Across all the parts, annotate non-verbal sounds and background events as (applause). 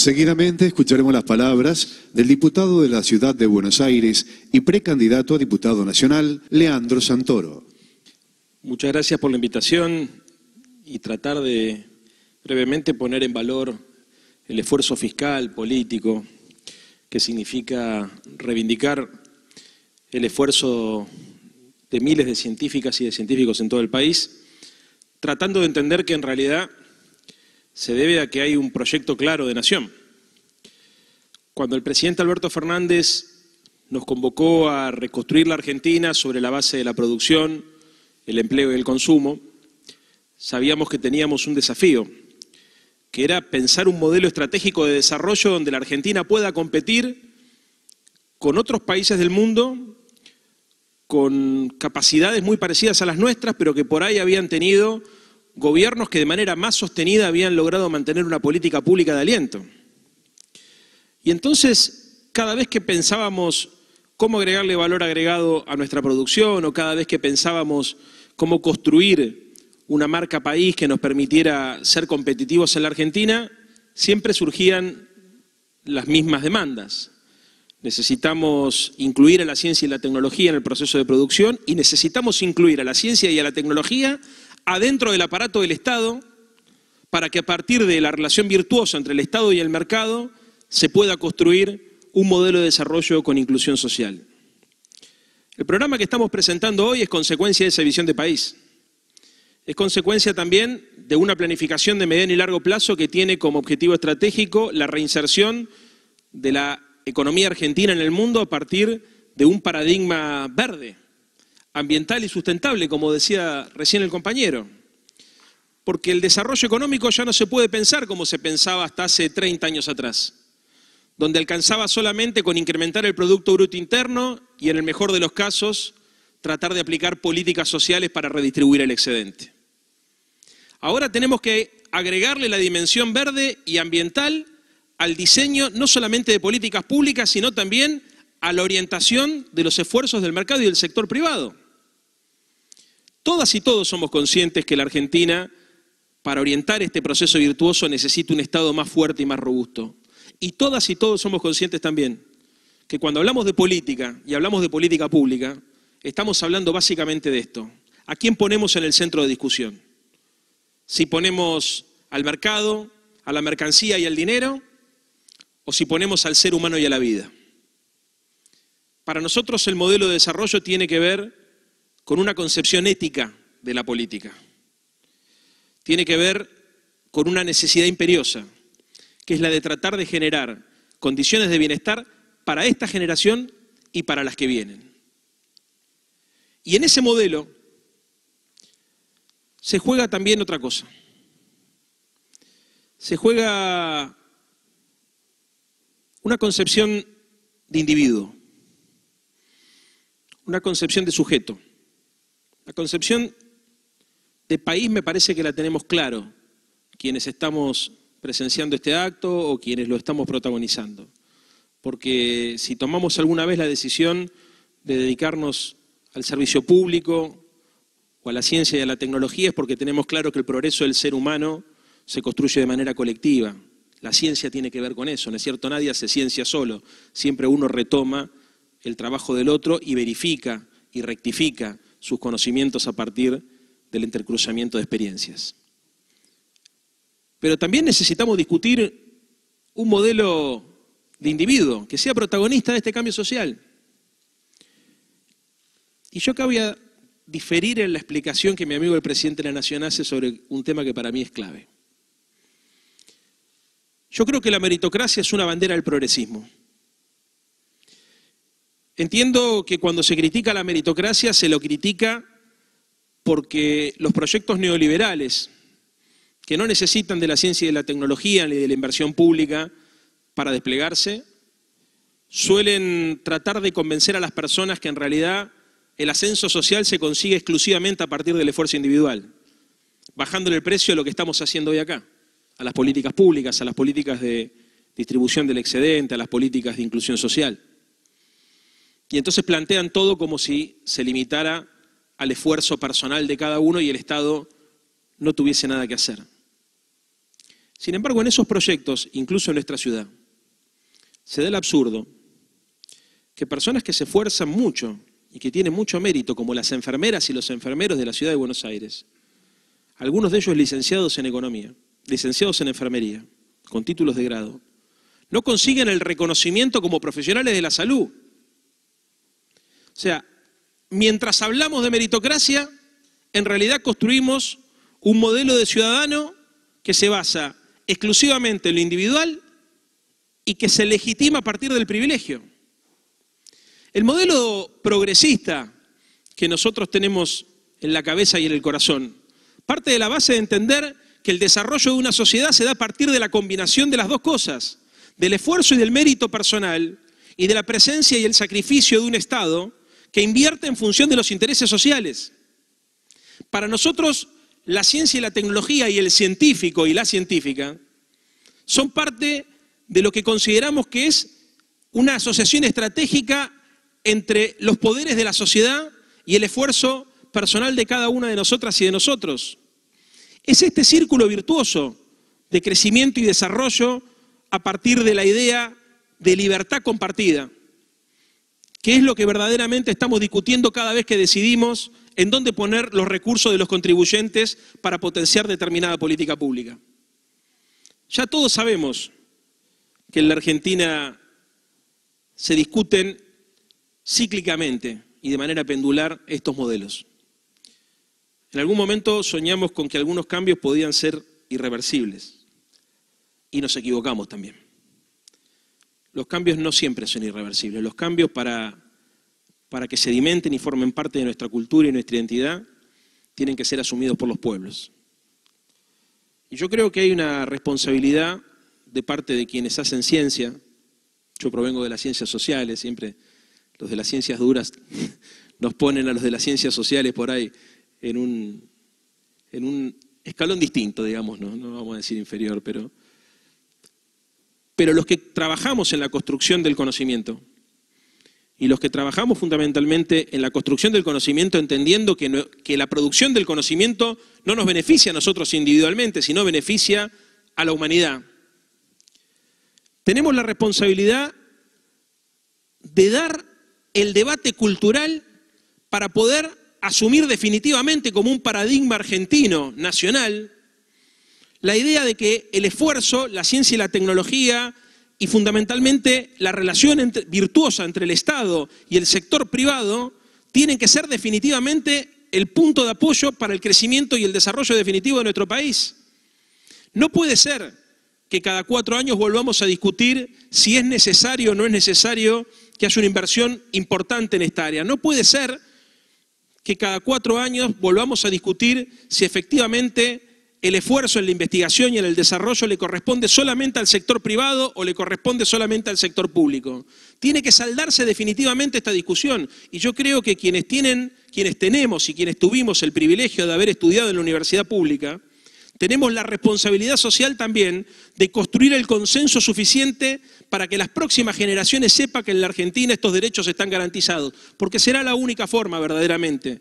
Seguidamente escucharemos las palabras del diputado de la Ciudad de Buenos Aires y precandidato a diputado nacional, Leandro Santoro. Muchas gracias por la invitación y tratar de brevemente poner en valor el esfuerzo fiscal, político, que significa reivindicar el esfuerzo de miles de científicas y de científicos en todo el país, tratando de entender que en realidad se debe a que hay un proyecto claro de nación. Cuando el presidente Alberto Fernández nos convocó a reconstruir la Argentina sobre la base de la producción, el empleo y el consumo, sabíamos que teníamos un desafío, que era pensar un modelo estratégico de desarrollo donde la Argentina pueda competir con otros países del mundo con capacidades muy parecidas a las nuestras, pero que por ahí habían tenido gobiernos que de manera más sostenida habían logrado mantener una política pública de aliento. Y entonces, cada vez que pensábamos cómo agregarle valor agregado a nuestra producción o cada vez que pensábamos cómo construir una marca país que nos permitiera ser competitivos en la Argentina, siempre surgían las mismas demandas. Necesitamos incluir a la ciencia y la tecnología en el proceso de producción y necesitamos incluir a la ciencia y a la tecnología adentro del aparato del Estado para que a partir de la relación virtuosa entre el Estado y el mercado se pueda construir un modelo de desarrollo con inclusión social. El programa que estamos presentando hoy es consecuencia de esa visión de país. Es consecuencia también de una planificación de mediano y largo plazo que tiene como objetivo estratégico la reinserción de la economía argentina en el mundo a partir de un paradigma verde, ambiental y sustentable, como decía recién el compañero. Porque el desarrollo económico ya no se puede pensar como se pensaba hasta hace 30 años atrás, donde alcanzaba solamente con incrementar el Producto Bruto Interno y, en el mejor de los casos, tratar de aplicar políticas sociales para redistribuir el excedente. Ahora tenemos que agregarle la dimensión verde y ambiental al diseño no solamente de políticas públicas, sino también a la orientación de los esfuerzos del mercado y del sector privado. Todas y todos somos conscientes que la Argentina, para orientar este proceso virtuoso, necesita un Estado más fuerte y más robusto. Y todas y todos somos conscientes también que cuando hablamos de política y hablamos de política pública, estamos hablando básicamente de esto. ¿A quién ponemos en el centro de discusión? Si ponemos al mercado, a la mercancía y al dinero, o si ponemos al ser humano y a la vida. Para nosotros el modelo de desarrollo tiene que ver con una concepción ética de la política. Tiene que ver con una necesidad imperiosa, que es la de tratar de generar condiciones de bienestar para esta generación y para las que vienen. Y en ese modelo se juega también otra cosa. Se juega una concepción de individuo, una concepción de sujeto. La concepción de país me parece que la tenemos claro, quienes estamos presenciando este acto o quienes lo estamos protagonizando. Porque si tomamos alguna vez la decisión de dedicarnos al servicio público o a la ciencia y a la tecnología es porque tenemos claro que el progreso del ser humano se construye de manera colectiva. La ciencia tiene que ver con eso, ¿no es cierto? Nadie hace ciencia solo. Siempre uno retoma el trabajo del otro y verifica y rectifica sus conocimientos a partir del intercruzamiento de experiencias. Pero también necesitamos discutir un modelo de individuo que sea protagonista de este cambio social. Y yo acá voy a diferir en la explicación que mi amigo el presidente de la Nación hace sobre un tema que para mí es clave. Yo creo que la meritocracia es una bandera del progresismo. Entiendo que cuando se critica la meritocracia se lo critica porque los proyectos neoliberales, que no necesitan de la ciencia y de la tecnología ni de la inversión pública para desplegarse, suelen tratar de convencer a las personas que en realidad el ascenso social se consigue exclusivamente a partir del esfuerzo individual, bajándole el precio a lo que estamos haciendo hoy acá, a las políticas públicas, a las políticas de distribución del excedente, a las políticas de inclusión social. Y entonces plantean todo como si se limitara al esfuerzo personal de cada uno y el Estado no tuviese nada que hacer. Sin embargo, en esos proyectos, incluso en nuestra ciudad, se da el absurdo que personas que se esfuerzan mucho y que tienen mucho mérito, como las enfermeras y los enfermeros de la ciudad de Buenos Aires, algunos de ellos licenciados en economía, licenciados en enfermería, con títulos de grado, no consiguen el reconocimiento como profesionales de la salud, o sea, mientras hablamos de meritocracia, en realidad construimos un modelo de ciudadano que se basa exclusivamente en lo individual y que se legitima a partir del privilegio. El modelo progresista que nosotros tenemos en la cabeza y en el corazón parte de la base de entender que el desarrollo de una sociedad se da a partir de la combinación de las dos cosas, del esfuerzo y del mérito personal y de la presencia y el sacrificio de un Estado que invierte en función de los intereses sociales. Para nosotros, la ciencia y la tecnología y el científico y la científica son parte de lo que consideramos que es una asociación estratégica entre los poderes de la sociedad y el esfuerzo personal de cada una de nosotras y de nosotros. Es este círculo virtuoso de crecimiento y desarrollo a partir de la idea de libertad compartida. Qué es lo que verdaderamente estamos discutiendo cada vez que decidimos en dónde poner los recursos de los contribuyentes para potenciar determinada política pública. Ya todos sabemos que en la Argentina se discuten cíclicamente y de manera pendular estos modelos. En algún momento soñamos con que algunos cambios podían ser irreversibles y nos equivocamos también. Los cambios no siempre son irreversibles. Los cambios para, para que sedimenten y formen parte de nuestra cultura y nuestra identidad tienen que ser asumidos por los pueblos. Y yo creo que hay una responsabilidad de parte de quienes hacen ciencia. Yo provengo de las ciencias sociales, siempre los de las ciencias duras (laughs) nos ponen a los de las ciencias sociales por ahí en un, en un escalón distinto, digamos, ¿no? no vamos a decir inferior, pero pero los que trabajamos en la construcción del conocimiento. Y los que trabajamos fundamentalmente en la construcción del conocimiento, entendiendo que, que la producción del conocimiento no nos beneficia a nosotros individualmente, sino beneficia a la humanidad. Tenemos la responsabilidad de dar el debate cultural para poder asumir definitivamente como un paradigma argentino, nacional, la idea de que el esfuerzo, la ciencia y la tecnología, y fundamentalmente la relación virtuosa entre el Estado y el sector privado, tienen que ser definitivamente el punto de apoyo para el crecimiento y el desarrollo definitivo de nuestro país. No puede ser que cada cuatro años volvamos a discutir si es necesario o no es necesario que haya una inversión importante en esta área. No puede ser que cada cuatro años volvamos a discutir si efectivamente el esfuerzo en la investigación y en el desarrollo le corresponde solamente al sector privado o le corresponde solamente al sector público. Tiene que saldarse definitivamente esta discusión y yo creo que quienes tienen, quienes tenemos y quienes tuvimos el privilegio de haber estudiado en la universidad pública, tenemos la responsabilidad social también de construir el consenso suficiente para que las próximas generaciones sepan que en la Argentina estos derechos están garantizados, porque será la única forma verdaderamente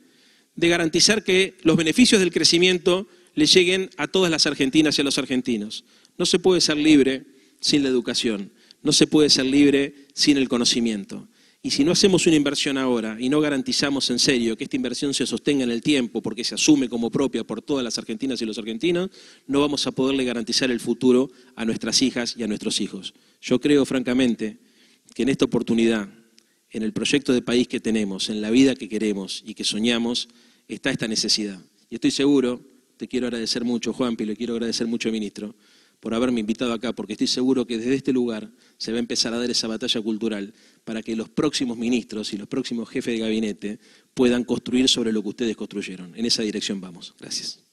de garantizar que los beneficios del crecimiento le lleguen a todas las argentinas y a los argentinos. No se puede ser libre sin la educación, no se puede ser libre sin el conocimiento. Y si no hacemos una inversión ahora y no garantizamos en serio que esta inversión se sostenga en el tiempo, porque se asume como propia por todas las argentinas y los argentinos, no vamos a poderle garantizar el futuro a nuestras hijas y a nuestros hijos. Yo creo, francamente, que en esta oportunidad, en el proyecto de país que tenemos, en la vida que queremos y que soñamos, está esta necesidad. Y estoy seguro te quiero agradecer mucho, Juanpi, le quiero agradecer mucho, ministro, por haberme invitado acá, porque estoy seguro que desde este lugar se va a empezar a dar esa batalla cultural para que los próximos ministros y los próximos jefes de gabinete puedan construir sobre lo que ustedes construyeron. En esa dirección vamos. Gracias.